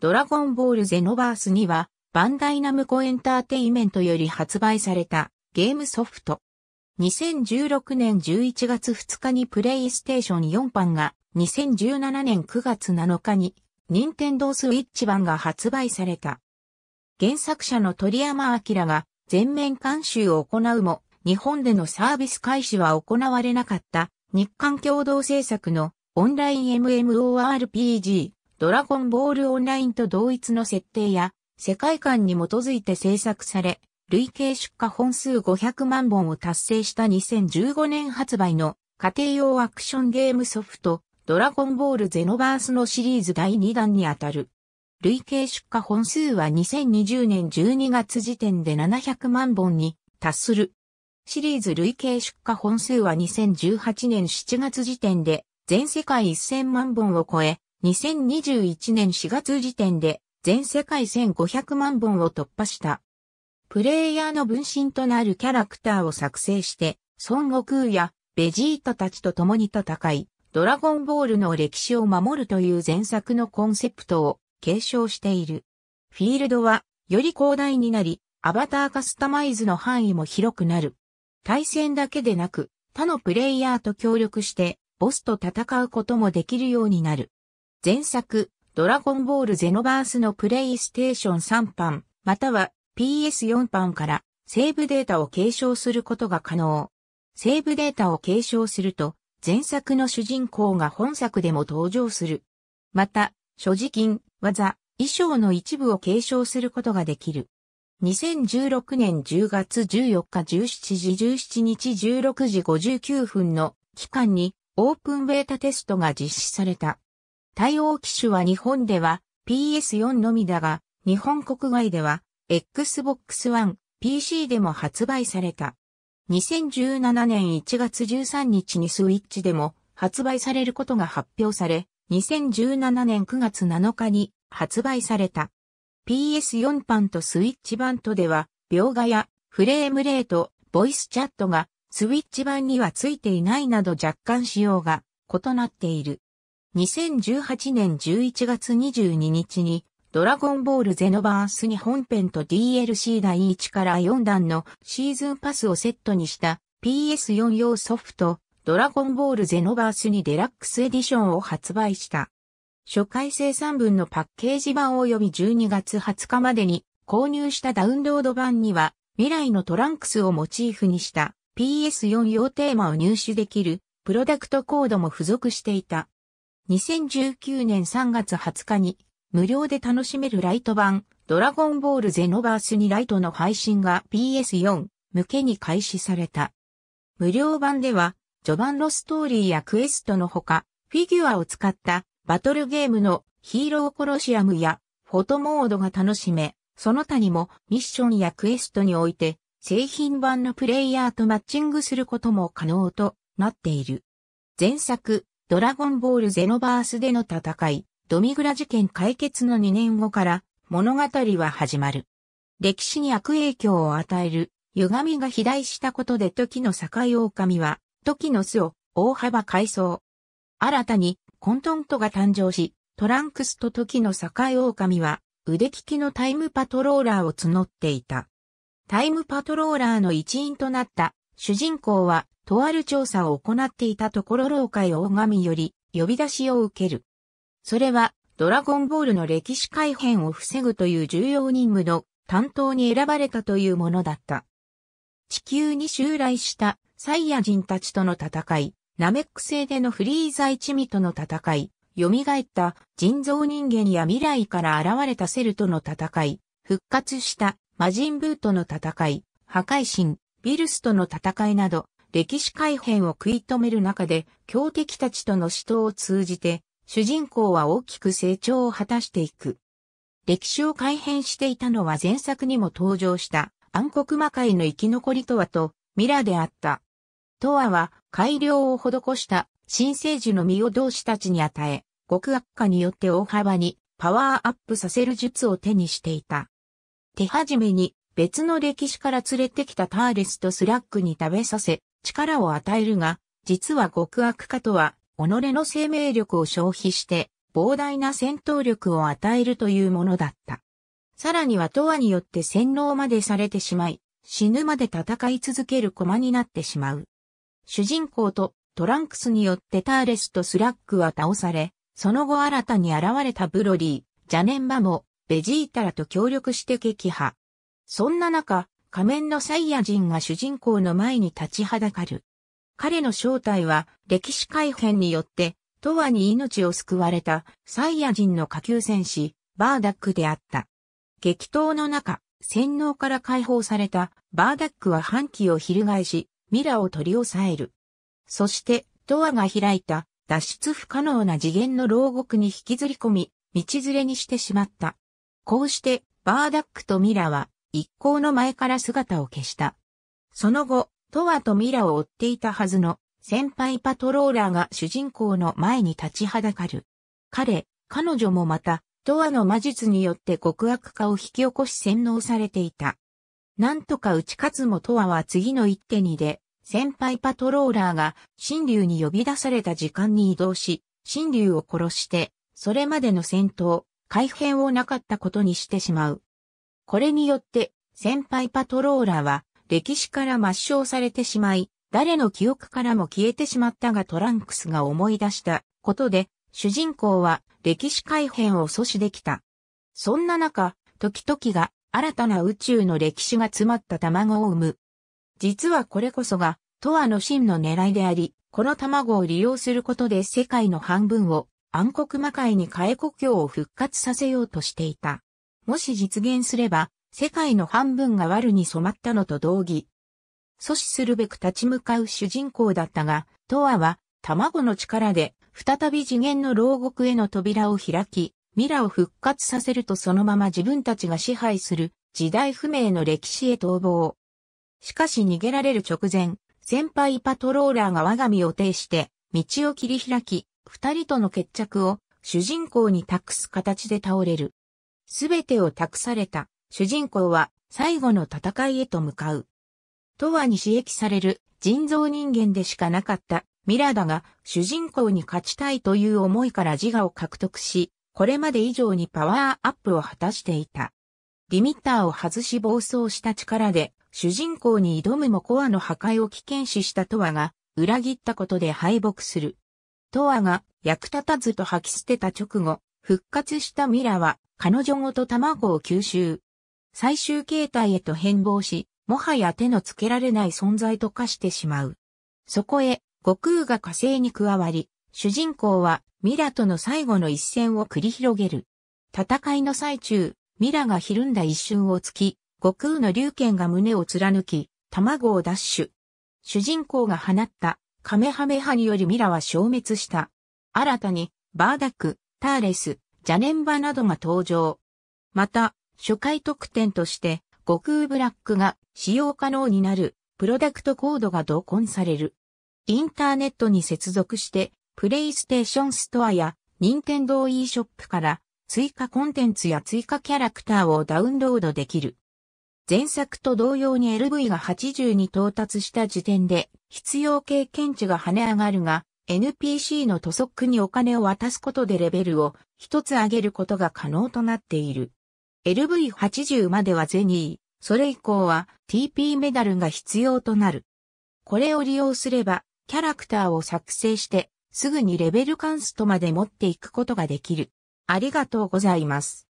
ドラゴンボールゼノバースには、バンダイナムコエンターテイメントより発売されたゲームソフト。2016年11月2日にプレイステーション4版が、2017年9月7日に、任天堂スイッチ版が発売された。原作者の鳥山明が全面監修を行うも、日本でのサービス開始は行われなかった日韓共同制作のオンライン MMORPG ドラゴンボールオンラインと同一の設定や世界観に基づいて制作され、累計出荷本数500万本を達成した2015年発売の家庭用アクションゲームソフト、ドラゴンボールゼノバースのシリーズ第2弾にあたる。累計出荷本数は2020年12月時点で700万本に達する。シリーズ累計出荷本数は2018年7月時点で全世界1000万本を超え、2021年4月時点で全世界1500万本を突破した。プレイヤーの分身となるキャラクターを作成して、孫悟空やベジータたちと共に戦い、ドラゴンボールの歴史を守るという前作のコンセプトを継承している。フィールドはより広大になり、アバターカスタマイズの範囲も広くなる。対戦だけでなく、他のプレイヤーと協力して、ボスと戦うこともできるようになる。前作、ドラゴンボールゼノバースのプレイステーション3版、または PS4 版からセーブデータを継承することが可能。セーブデータを継承すると、前作の主人公が本作でも登場する。また、所持金、技、衣装の一部を継承することができる。2016年10月14日17時17日16時59分の期間にオープンベータテストが実施された。対応機種は日本では PS4 のみだが、日本国外では Xbox One、PC でも発売された。2017年1月13日にスイッチでも発売されることが発表され、2017年9月7日に発売された。PS4 版とスイッチ版とでは、描画やフレームレート、ボイスチャットがスイッチ版にはついていないなど若干仕様が異なっている。2018年11月22日に、ドラゴンボールゼノバースに本編と DLC 第1から4弾のシーズンパスをセットにした PS4 用ソフト、ドラゴンボールゼノバースにデラックスエディションを発売した。初回生産分のパッケージ版及び12月20日までに購入したダウンロード版には未来のトランクスをモチーフにした PS4 用テーマを入手できるプロダクトコードも付属していた。2019年3月20日に無料で楽しめるライト版ドラゴンボールゼノバースにライトの配信が PS4 向けに開始された。無料版では序盤のストーリーやクエストのほかフィギュアを使ったバトルゲームのヒーローコロシアムやフォトモードが楽しめ、その他にもミッションやクエストにおいて製品版のプレイヤーとマッチングすることも可能となっている。前作、ドラゴンボールゼノバースでの戦い、ドミグラ事件解決の2年後から物語は始まる。歴史に悪影響を与える歪みが肥大したことで時の境狼は時の巣を大幅改装。新たに混沌とが誕生し、トランクスと時の境狼は腕利きのタイムパトローラーを募っていた。タイムパトローラーの一員となった主人公は、とある調査を行っていたところ老海大神より呼び出しを受ける。それは、ドラゴンボールの歴史改変を防ぐという重要任務の担当に選ばれたというものだった。地球に襲来したサイヤ人たちとの戦い、ナメック星でのフリーザ一味との戦い、蘇った人造人間や未来から現れたセルとの戦い、復活した魔人ブーとの戦い、破壊神、ビルスとの戦いなど、歴史改変を食い止める中で、強敵たちとの死闘を通じて、主人公は大きく成長を果たしていく。歴史を改変していたのは前作にも登場した暗黒魔界の生き残りとはとミラであった。トアは改良を施した新生児の身を同志たちに与え、極悪化によって大幅にパワーアップさせる術を手にしていた。手始めに別の歴史から連れてきたターレスとスラックに食べさせ、力を与えるが、実は極悪化とは、己の生命力を消費して、膨大な戦闘力を与えるというものだった。さらにはトアによって洗脳までされてしまい、死ぬまで戦い続ける駒になってしまう。主人公とトランクスによってターレスとスラックは倒され、その後新たに現れたブロリー、ジャネンバもベジータらと協力して撃破。そんな中、仮面のサイヤ人が主人公の前に立ちはだかる。彼の正体は歴史改変によって、トアに命を救われたサイヤ人の下級戦士、バーダックであった。激闘の中、洗脳から解放されたバーダックは反旗を翻し、ミラを取り押さえる。そして、ドアが開いた脱出不可能な次元の牢獄に引きずり込み、道連れにしてしまった。こうして、バーダックとミラは一行の前から姿を消した。その後、トワとミラを追っていたはずの先輩パトローラーが主人公の前に立ちはだかる。彼、彼女もまた、トアの魔術によって極悪化を引き起こし洗脳されていた。なんとか打ち勝つもトアは次の一手にで、先輩パトローラーが神竜に呼び出された時間に移動し、神竜を殺して、それまでの戦闘、改変をなかったことにしてしまう。これによって、先輩パトローラは、歴史から抹消されてしまい、誰の記憶からも消えてしまったがトランクスが思い出したことで、主人公は歴史改変を阻止できた。そんな中、時々が新たな宇宙の歴史が詰まった卵を産む。実はこれこそが、トアの真の狙いであり、この卵を利用することで世界の半分を暗黒魔界に変え故郷を復活させようとしていた。もし実現すれば、世界の半分が悪に染まったのと同義。阻止するべく立ち向かう主人公だったが、トアは、卵の力で、再び次元の牢獄への扉を開き、ミラを復活させるとそのまま自分たちが支配する、時代不明の歴史へ逃亡。しかし逃げられる直前、先輩パトローラーが我が身を呈して、道を切り開き、二人との決着を主人公に託す形で倒れる。すべてを託された主人公は最後の戦いへと向かう。とはに刺激される人造人間でしかなかったミラダが主人公に勝ちたいという思いから自我を獲得し、これまで以上にパワーアップを果たしていた。リミッターを外し暴走した力で主人公に挑むもコアの破壊を危険視したトアが裏切ったことで敗北する。トアが役立たずと吐き捨てた直後、復活したミラは彼女ごと卵を吸収。最終形態へと変貌し、もはや手のつけられない存在と化してしまう。そこへ、悟空が火星に加わり、主人公はミラとの最後の一戦を繰り広げる。戦いの最中、ミラがひるんだ一瞬をつき、悟空の龍剣が胸を貫き、卵を奪取。主人公が放ったカメハメハによりミラは消滅した。新たに、バーダック、ターレス、邪念場などが登場。また、初回特典として、悟空ブラックが使用可能になるプロダクトコードが同梱される。インターネットに接続して、プレイステーションストアや、任天堂 e ショップから追加コンテンツや追加キャラクターをダウンロードできる。前作と同様に LV が80に到達した時点で必要経験値が跳ね上がるが、NPC の塗足にお金を渡すことでレベルを一つ上げることが可能となっている。LV80 まではゼニー、それ以降は TP メダルが必要となる。これを利用すれば、キャラクターを作成して、すぐにレベルカンストまで持っていくことができる。ありがとうございます。